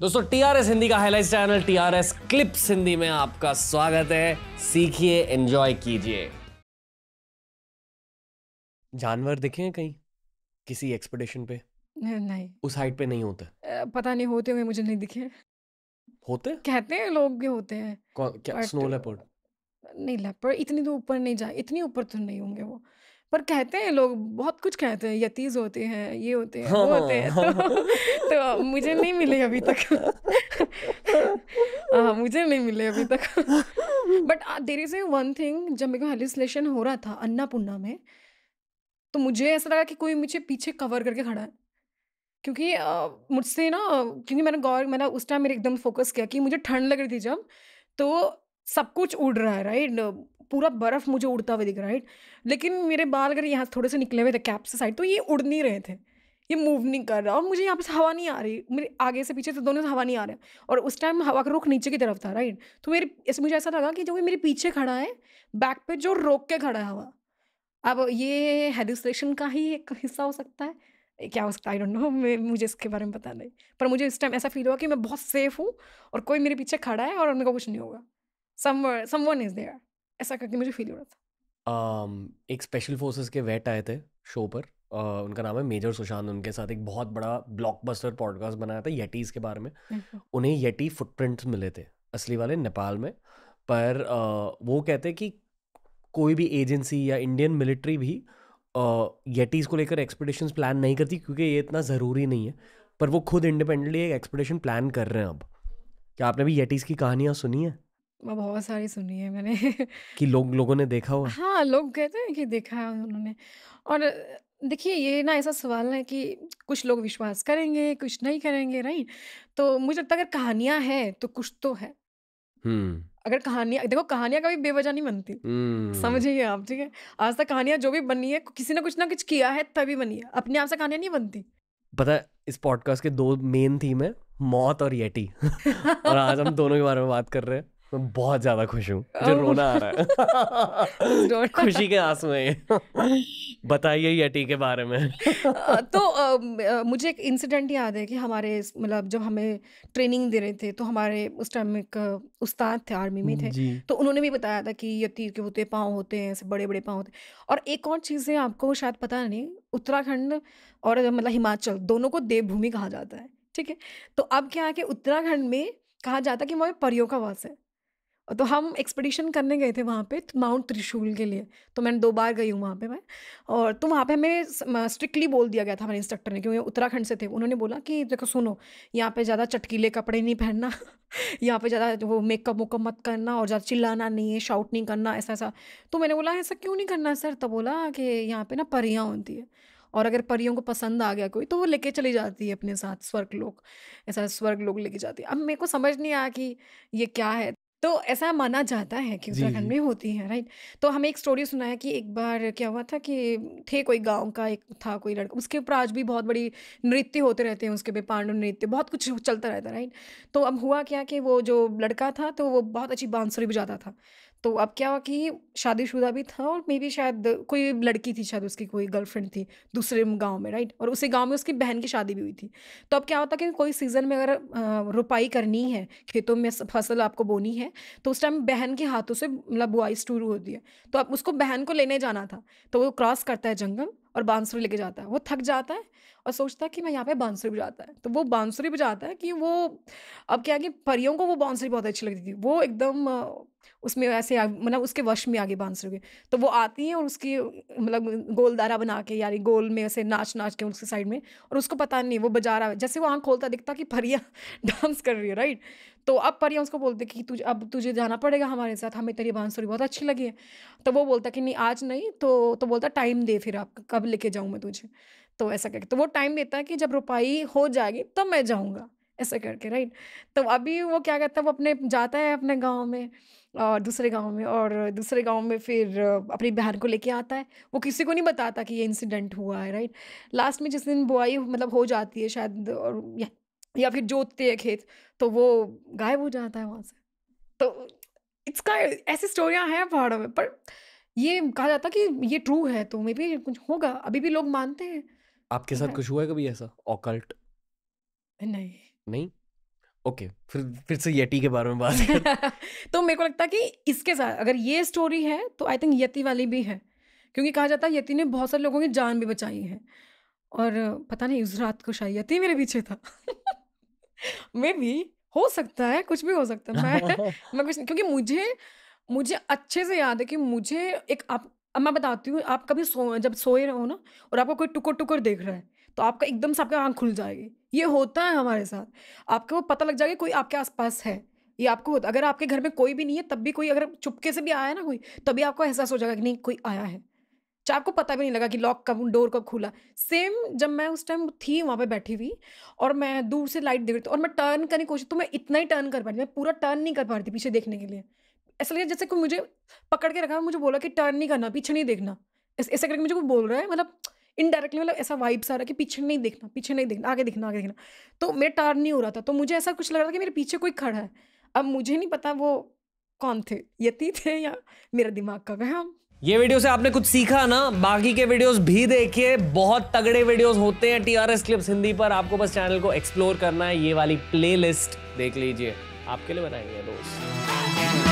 दोस्तों टीआरएस हिंदी का highlight channel TRS clips Hindi में आपका स्वागत है सीखिए एंजॉय कीजिए जानवर दिखे हैं कहीं किसी एक्सपेडिशन पे नहीं उस हाइट पे नहीं होते पता नहीं होते हुए मुझे नहीं दिखे होते कहते हैं लोग भी होते हैं क्या स्नो लेपर्ड नहीं लेपर्ड इतनी तो ऊपर नहीं जाए इतनी ऊपर तो नहीं होंगे वो पर कहते हैं लोग बहुत कुछ कहते हैं यतीज होते हैं ये होते हैं वो होते हैं तो, हाँ। तो मुझे नहीं मिले अभी तक आ, हाँ, मुझे नहीं मिले अभी तक but there is a one thing जब मेरे को हेलिसलेशन हो रहा था अन्नापूर्णा में तो मुझे ऐसा लगा कि कोई मुझे पीछे कवर करके खड़ा है क्योंकि uh, मुझसे ना क्योंकि मैंने गौर मैंने उस टाइम मेरे एकदम फोकस किया कि मुझे ठंड लग रही थी जब तो सब कुछ उड़ रहा है राइट पूरा बर्फ़ मुझे उड़ता हुआ दिख रहा है राइट लेकिन मेरे बाल अगर यहाँ थोड़े से निकले हुए थे कैप से साइड तो ये उड़ नहीं रहे थे ये मूव नहीं कर रहा और मुझे यहाँ पे हवा नहीं आ रही मेरे आगे से पीछे से दोनों से हवा नहीं आ रहा और उस टाइम हवा का रुख नीचे की तरफ था राइट तो मेरे ऐसे मुझे ऐसा लगा कि जो मेरे पीछे खड़ा है बैक पे जो रोक के खड़ा है हवा अब ये हेलुसिनेशन का ही एक हिस्सा हो सकता है क्या हो सकता है आई डोंट नो मुझे इसके बारे में पता नहीं पर मुझे इस टाइम ऐसा फील हुआ कि मैं बहुत सेफ हूँ और कोई मेरे पीछे खड़ा है और उनका कुछ नहीं होगा समवर समवन इज़ देयर ऐसा करके मुझे फील हो रहा था um, एक स्पेशल फोर्सेस के वेट आए थे शो पर Uh, उनका नाम है मेजर सुशांत उनके साथ एक बहुत बड़ा ब्लॉकबस्टर पॉडकास्ट बनाया था येटीज़ के बारे में अच्छा। उन्हें येटी फुटप्रिंट्स मिले थे असली वाले नेपाल में पर uh, वो कहते कि कोई भी एजेंसी या इंडियन मिलिट्री भी येटीज़ uh, को लेकर एक्सपेडिशन प्लान नहीं करती क्योंकि ये इतना ज़रूरी नहीं है पर वो खुद इंडिपेंडेंटली एक एक्सपेडिशन प्लान कर रहे हैं अब क्या आपने भी येटीज़ की कहानियाँ सुनी है मैं बहुत सारी सुनी है मैंने कि लोग लोगों ने देखा हुआ हाँ लोग कहते हैं कि देखा है उन्होंने और देखिए ये ना ऐसा सवाल है कि कुछ लोग विश्वास करेंगे कुछ नहीं करेंगे राइट तो मुझे लगता है अगर कहानियां है तो कुछ तो है हम्म अगर कहानियां देखो कहानियां कभी बेवजह नहीं बनती समझिए आप ठीक है आज तक कहानियां जो भी बनी है किसी ने कुछ ना कुछ किया है तभी बनी है अपने आप से कहानियां नहीं बनती पता है इस पॉडकास्ट के दो मेन थीम है मौत और येटी और आज हम दोनों के बारे में बात कर रहे हैं मैं बहुत ज्यादा खुश हूँ जो रोना आ रहा है खुशी के आंसू हैं बताइए यटी के बारे में तो मुझे एक इंसिडेंट याद है कि हमारे मतलब जब हमें ट्रेनिंग दे रहे थे तो हमारे उस टाइम में एक उस्ताद थे आर्मी में थे तो उन्होंने भी बताया था कि यती के होते पाँव होते हैं ऐसे बड़े बड़े पाँव होते और एक और चीज़ है आपको शायद पता नहीं उत्तराखंड और मतलब हिमाचल दोनों को देवभूमि कहा जाता है ठीक है तो अब क्या है कि उत्तराखंड में कहा जाता है कि वहाँ परियों का वास है तो हम एक्सपडिशन करने गए थे वहाँ पे तो माउंट त्रिशूल के लिए तो मैंने दो बार गई हूँ वहाँ पे मैं और तो वहाँ पे हमें स्ट्रिक्टली बोल दिया गया था हमारे इंस्ट्रक्टर ने क्योंकि उत्तराखंड से थे उन्होंने बोला कि देखो सुनो यहाँ पे ज़्यादा चटकीले कपड़े नहीं पहनना यहाँ पे ज़्यादा वो मेकअप वेकअप मत करना और ज़्यादा चिल्लाना नहीं है शाउट नहीं करना ऐसा ऐसा तो मैंने बोला ऐसा क्यों नहीं करना सर तो बोला कि यहाँ पर ना परियाँ होती है और अगर परियों को पसंद आ गया कोई तो वो लेके चली जाती है अपने साथ स्वर्ग लोग ऐसा स्वर्ग लोग लेके जाती है अब मेरे को समझ नहीं आया कि ये क्या है तो ऐसा माना जाता है कि उत्तराखंड में होती है राइट तो हमें एक स्टोरी सुना है कि एक बार क्या हुआ था कि थे कोई गांव का एक था कोई लड़का उसके ऊपर आज भी बहुत बड़ी नृत्य होते रहते हैं उसके पे पांडु नृत्य बहुत कुछ चलता रहता है राइट तो अब हुआ क्या कि वो जो लड़का था तो वो बहुत अच्छी बांसुरी बजाता था तो अब क्या हुआ कि शादीशुदा भी था और मे बी शायद कोई लड़की थी शायद उसकी कोई गर्लफ्रेंड थी दूसरे गांव में राइट और उसी गांव में उसकी बहन की शादी भी हुई थी तो अब क्या होता कि कोई सीज़न में अगर रुपाई करनी है खेतों में फसल आपको बोनी है तो उस टाइम बहन के हाथों से मतलब बुआई शुरू होती है तो अब उसको बहन को लेने जाना था तो वो क्रॉस करता है जंगल और बांसुरी लेके जाता है वो थक जाता है और सोचता है कि मैं यहाँ पे बांसुरी बजाता है तो वो बांसुरी बजाता है कि वो अब क्या कि परियों को वो बांसुरी बहुत अच्छी लगती थी वो एकदम उसमें ऐसे मतलब उसके वश में आगे बांस रुके तो वो आती हैं और उसकी मतलब गोलदारा बना के यार गोल में ऐसे नाच नाच के उसके साइड में और उसको पता नहीं वो बजा रहा है जैसे वो आँख खोलता दिखता कि परिया डांस कर रही है राइट तो अब परिया उसको बोलते कि तुझे अब तुझे जाना पड़ेगा हमारे साथ हमें तेरी बांसुरी बहुत अच्छी लगी है तो वो बोलता कि नहीं आज नहीं तो तो बोलता टाइम दे फिर आप कब लेके जाऊँ मैं तुझे तो ऐसा कह तो वो टाइम देता है कि जब रुपाई हो जाएगी तब तो मैं जाऊँगा ऐसा करके राइट तो अभी वो क्या करता है वो अपने जाता है अपने गांव में और दूसरे गांव में और दूसरे गांव में फिर अपनी बहन को लेके आता है वो किसी को नहीं बताता कि ये इंसिडेंट हुआ है राइट लास्ट में जिस दिन बुआई मतलब हो जाती है शायद और या, या फिर जोतते हैं खेत तो वो गायब हो जाता है वहाँ से तो का ऐसी स्टोरियाँ हैं पहाड़ों में पर ये कहा जाता कि ये ट्रू है तो मे भी कुछ होगा अभी भी लोग मानते हैं आपके साथ कुछ हुआ है कभी ऐसा ऑकल्ट नहीं नहीं ओके okay, फिर फिर से यति के बारे में बात कर तो मेरे को लगता है कि इसके साथ अगर ये स्टोरी है तो आई थिंक यति वाली भी है क्योंकि कहा जाता है यति ने बहुत सारे लोगों की जान भी बचाई है और पता नहीं उस रात को शायद यति मेरे पीछे था मे भी हो सकता है कुछ भी हो सकता है मैं मैं कुछ क्योंकि मुझे मुझे अच्छे से याद है कि मुझे एक आप अब मैं बताती हूँ आप कभी सो जब सोए रहो ना और आपको कोई टुकड़ टुकर देख रहा है तो आपका एकदम से आपकी आँख खुल जाएगी ये होता है हमारे साथ आपको पता लग जाएगा कोई आपके आसपास है ये आपको होता अगर आपके घर में कोई भी नहीं है तब भी कोई अगर चुपके से भी आया ना कोई तभी आपको एहसास हो जाएगा कि नहीं कोई आया है चाहे आपको पता भी नहीं लगा कि लॉक कब डोर कब खुला सेम जब मैं उस टाइम थी वहाँ पे बैठी हुई और मैं दूर से लाइट देख रही थी और मैं टर्न करने की कोशिश तो मैं इतना ही टर्न कर पा रही मैं पूरा टर्न नहीं कर पा रही थी पीछे देखने के लिए ऐसा लगे जैसे कोई मुझे पकड़ के रखा मुझे बोला कि टर्न नहीं करना पीछे नहीं देखना ऐसा करके मुझे कोई बोल रहा है मतलब इनडायरेक्टली मतलब ऐसा वाइब्स आ रहा कि पीछे नहीं देखना पीछे नहीं देखना आगे देखना आगे देखना तो मेरा टार नहीं हो रहा था तो मुझे ऐसा कुछ लग रहा था कि मेरे पीछे कोई खड़ा है अब मुझे नहीं पता वो कौन थे यती थे या मेरा दिमाग का व्याम ये वीडियो से आपने कुछ सीखा ना बाकी के वीडियोस भी देखिए बहुत तगड़े वीडियोस होते हैं टीआरएस क्लिप्स हिंदी पर आपको बस चैनल को एक्सप्लोर करना है ये वाली प्लेलिस्ट देख लीजिए आपके लिए बनाएंगे दोस्त